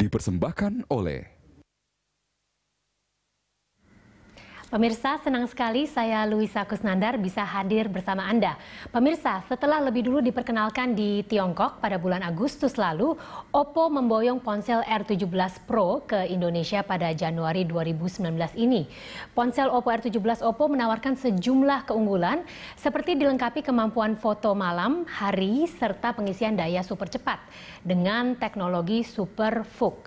dipersembahkan oleh Pemirsa, senang sekali saya Luisa Kusnandar bisa hadir bersama Anda. Pemirsa, setelah lebih dulu diperkenalkan di Tiongkok pada bulan Agustus lalu, Oppo memboyong ponsel R17 Pro ke Indonesia pada Januari 2019 ini. Ponsel Oppo R17 Oppo menawarkan sejumlah keunggulan seperti dilengkapi kemampuan foto malam, hari, serta pengisian daya super cepat dengan teknologi Super Fook.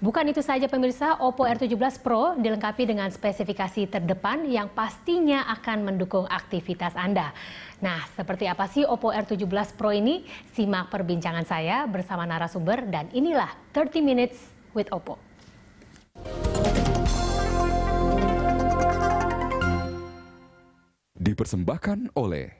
Bukan itu saja pemirsa, Oppo R17 Pro dilengkapi dengan spesifikasi terdepan yang pastinya akan mendukung aktivitas Anda. Nah, seperti apa sih Oppo R17 Pro ini? Simak perbincangan saya bersama narasumber dan inilah 30 Minutes with Oppo. Dipersembahkan oleh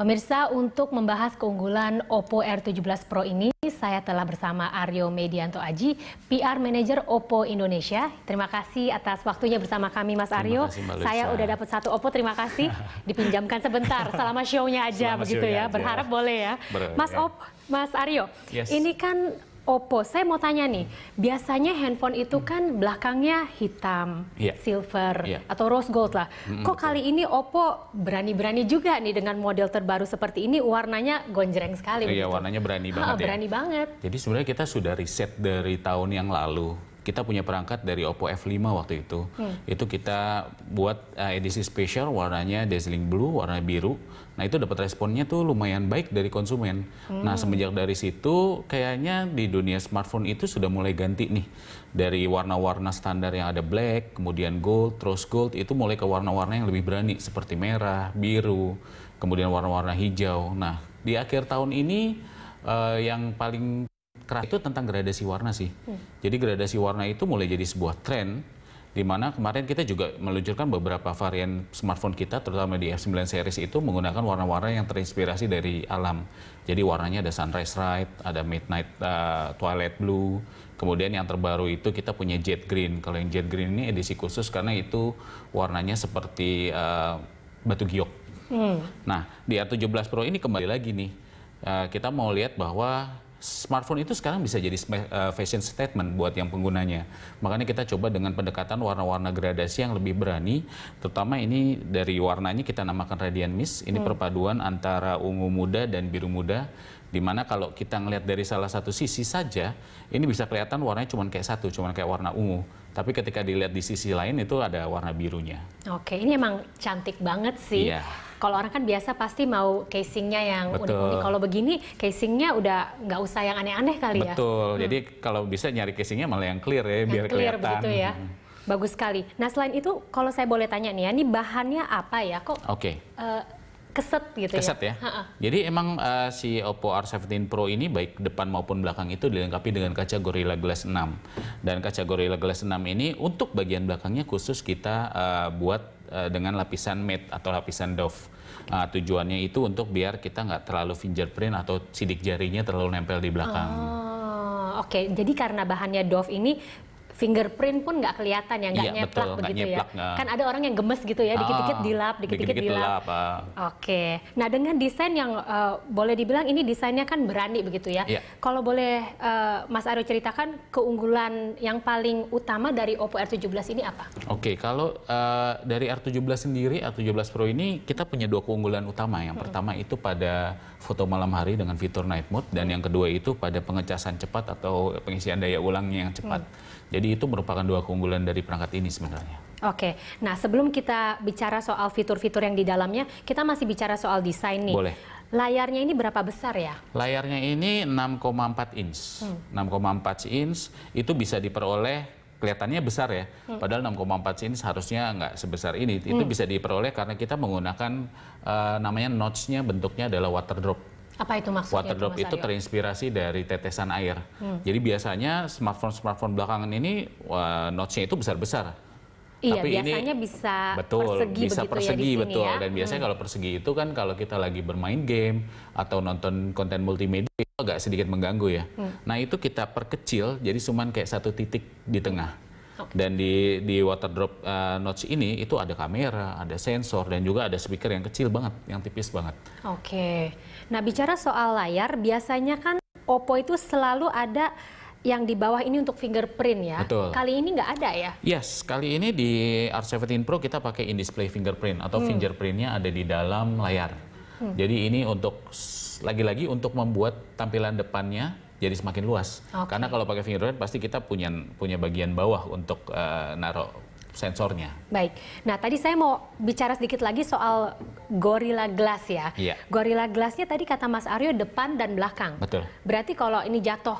Pemirsa, untuk membahas keunggulan Oppo R17 Pro ini, saya telah bersama Aryo Medianto Aji, PR Manager Oppo Indonesia. Terima kasih atas waktunya bersama kami, Mas Aryo. kasih, Mbak saya udah dapat satu Oppo, terima kasih. Dipinjamkan sebentar, selama show-nya aja selama begitu show ya. Aja. Berharap boleh ya. Mas ya. Op, Mas Aryo, yes. ini kan Oppo. Saya mau tanya nih, biasanya handphone itu hmm. kan belakangnya hitam, yeah. silver, yeah. atau rose gold lah. Mm -hmm. Kok kali ini Oppo berani-berani juga nih dengan model terbaru seperti ini, warnanya gonjreng sekali. Iya, yeah, warnanya berani banget ha, ya. Berani banget. Jadi sebenarnya kita sudah riset dari tahun yang lalu kita punya perangkat dari Oppo F5 waktu itu. Hmm. Itu kita buat uh, edisi spesial warnanya dazzling blue, warna biru. Nah, itu dapat responnya tuh lumayan baik dari konsumen. Hmm. Nah, semenjak dari situ kayaknya di dunia smartphone itu sudah mulai ganti nih dari warna-warna standar yang ada black, kemudian gold, rose gold itu mulai ke warna-warna yang lebih berani seperti merah, biru, kemudian warna-warna hijau. Nah, di akhir tahun ini uh, yang paling Kerah itu tentang gradasi warna sih. Hmm. Jadi gradasi warna itu mulai jadi sebuah tren di mana kemarin kita juga meluncurkan beberapa varian smartphone kita terutama di F9 series itu menggunakan warna-warna yang terinspirasi dari alam. Jadi warnanya ada sunrise red, ada midnight uh, twilight blue, kemudian yang terbaru itu kita punya jet green. Kalau yang jet green ini edisi khusus karena itu warnanya seperti uh, batu giok. Hmm. Nah, di R17 Pro ini kembali lagi nih. Uh, kita mau lihat bahwa smartphone itu sekarang bisa jadi eh, fashion statement buat yang penggunanya. Makanya kita coba dengan pendekatan warna-warna gradasi yang lebih berani, terutama ini dari warnanya kita namakan Radiant Mist. Ini hmm. perpaduan antara ungu muda dan biru muda dimana kalau kita ngelihat dari salah satu sisi saja ini bisa kelihatan warnanya cuma kayak satu cuma kayak warna ungu tapi ketika dilihat di sisi lain itu ada warna birunya oke ini emang cantik banget sih iya. Kalau orang kan biasa pasti mau casingnya yang unik-unik. Kalau begini casingnya udah nggak usah yang aneh-aneh kali Betul. ya. Betul. Hmm. Jadi kalau bisa nyari casingnya malah yang clear ya, yang biar clear kelihatan. Begitu ya. Hmm. Bagus sekali. Nah selain itu kalau saya boleh tanya nih ya, ini bahannya apa ya? Kok? Oke. Okay. Uh, eh, keset gitu keset ya. Keset ya. Jadi emang uh, si Oppo R17 Pro ini baik depan maupun belakang itu dilengkapi dengan kaca Gorilla Glass 6. Dan kaca Gorilla Glass 6 ini untuk bagian belakangnya khusus kita uh, buat Eh, dengan lapisan matte atau lapisan doff. Uh, ah, tujuannya itu untuk biar kita nggak terlalu fingerprint atau sidik jarinya terlalu nempel di belakang. Oh, Oke, okay. jadi karena bahannya doff ini fingerprint pun nggak kelihatan ya, nggak iya, nyeplak betul, begitu ya. nyeplak, ya. Gak. Kan ada orang yang gemes gitu ya, dikit-dikit ah, dilap, dikit-dikit dilap. ah. Oke. Nah dengan desain yang uh, boleh dibilang ini desainnya kan berani begitu ya. Yeah. Kalau boleh uh, Mas Aryo ceritakan keunggulan yang paling utama dari Oppo R17 ini apa? Oke, okay, kalau uh, dari R17 sendiri, R17 Pro ini kita punya dua keunggulan utama. Yang hmm. pertama itu pada foto malam hari dengan fitur night mode, dan yang kedua itu pada pengecasan cepat atau pengisian daya ulang yang cepat. Hmm. Jadi itu merupakan dua keunggulan dari perangkat ini sebenarnya. Oke, nah sebelum kita bicara soal fitur-fitur yang di dalamnya, kita masih bicara soal desain nih. Boleh. Layarnya ini berapa besar ya? Layarnya ini 6,4 inch. Hmm. 6,4 inch itu bisa diperoleh kelihatannya besar ya. Hmm. Padahal 6,4 inch harusnya nggak sebesar ini. Itu hmm. bisa diperoleh karena kita menggunakan uh, namanya notch-nya bentuknya adalah water drop. Apa itu maksudnya? Waterdrop itu, itu terinspirasi dari tetesan air. Hmm. Jadi biasanya smartphone-smartphone belakangan ini notch-nya itu besar-besar. Iya, Tapi biasanya ini, bisa betul, persegi bisa ya persegi ya betul. Ya. Dan hmm. biasanya hmm. kalau persegi itu kan kalau kita lagi bermain game atau nonton konten multimedia itu agak sedikit mengganggu ya. Hmm. Nah itu kita perkecil jadi cuma kayak satu titik di tengah dan di di waterdrop uh, eh, notch ini itu ada kamera, ada sensor dan juga ada speaker yang kecil banget, yang tipis banget. Oke. Okay. Nah, bicara soal layar, biasanya kan Oppo itu selalu ada yang di bawah ini untuk fingerprint ya. Betul. Kali ini nggak ada ya? Yes, kali ini di R17 Pro kita pakai in-display fingerprint atau hmm. fingerprintnya ada di dalam layar. Hmm. Jadi ini untuk lagi-lagi untuk membuat tampilan depannya jadi semakin luas. Okay. Karena kalau pakai fingerprint pasti kita punya punya bagian bawah untuk uh, naruh sensornya. Baik. Nah, tadi saya mau bicara sedikit lagi soal Gorilla Glass ya. Iya. Gorilla Glassnya tadi kata Mas Aryo depan dan belakang. Betul. Berarti kalau ini jatuh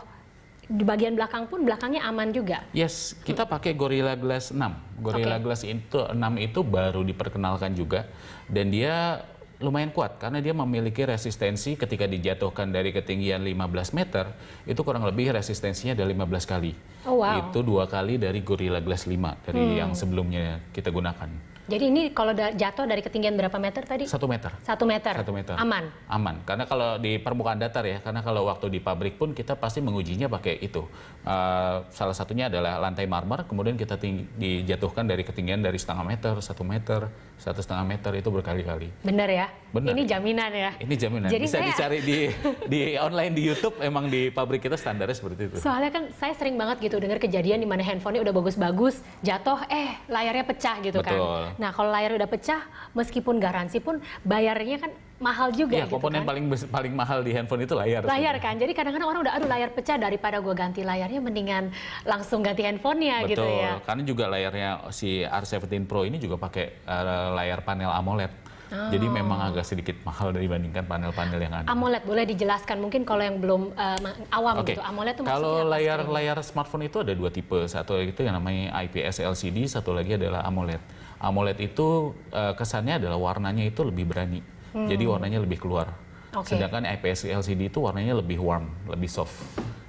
di bagian belakang pun belakangnya aman juga. Yes, kita hmm. pakai Gorilla Glass 6. Gorilla okay. Glass itu 6 itu baru diperkenalkan juga dan dia lumayan kuat karena dia memiliki resistensi ketika dijatuhkan dari ketinggian 15 meter itu kurang lebih resistensinya ada 15 kali. Oh, wow. Itu dua kali dari Gorilla Glass 5 dari hmm. yang sebelumnya kita gunakan. Jadi ini kalau da jatuh dari ketinggian berapa meter tadi? Satu meter. Satu meter. Satu meter. Aman. Aman. Karena kalau di permukaan datar ya, karena kalau waktu di pabrik pun kita pasti mengujinya pakai itu. Uh, salah satunya adalah lantai marmer, kemudian kita dijatuhkan dari ketinggian dari setengah meter, satu meter satu setengah meter itu berkali-kali. Benar ya? Benar. Ini jaminan ya? Ini jaminan. Jadi Bisa saya... dicari di di online di YouTube emang di pabrik kita standarnya seperti itu. Soalnya kan saya sering banget gitu dengar kejadian di mana handphonenya udah bagus-bagus, jatuh eh layarnya pecah gitu kan. Betul. kan. Nah, kalau layar udah pecah meskipun garansi pun bayarnya kan mahal juga. Iya, gitu komponen kan. paling paling mahal di handphone itu layar. Layar sebenernya. kan. Jadi kadang-kadang orang udah aduh layar pecah daripada gue ganti layarnya mendingan langsung ganti handphonenya gitu Betul, gitu ya. Betul. Karena juga layarnya si R17 Pro ini juga pakai uh, layar panel AMOLED. Oh. Jadi memang agak sedikit mahal dibandingkan panel-panel yang ada. AMOLED boleh dijelaskan mungkin kalau yang belum uh, awam okay. gitu. AMOLED itu Kalau layar-layar smartphone itu ada dua tipe. Satu itu yang namanya IPS LCD, satu lagi adalah AMOLED. AMOLED itu uh, kesannya adalah warnanya itu lebih berani hmm. jadi warnanya lebih keluar. Okay. Sedangkan IPS LCD itu warnanya lebih warm, lebih soft.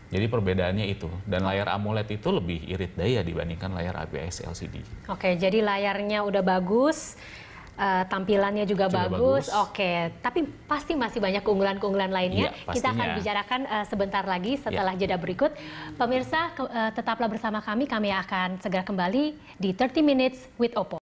Jadi perbedaannya itu. Dan layar AMOLED itu lebih irit daya dibandingkan layar IPS LCD. Oke, okay, jadi layarnya udah bagus, uh, tampilannya juga, juga bagus. bagus. Oke, okay. tapi pasti masih banyak keunggulan-keunggulan lainnya. Ya, Kita akan bicarakan uh, sebentar lagi setelah ya. jeda berikut. Pemirsa, uh, tetaplah bersama kami. Kami akan segera kembali di 30 Minutes with Oppo.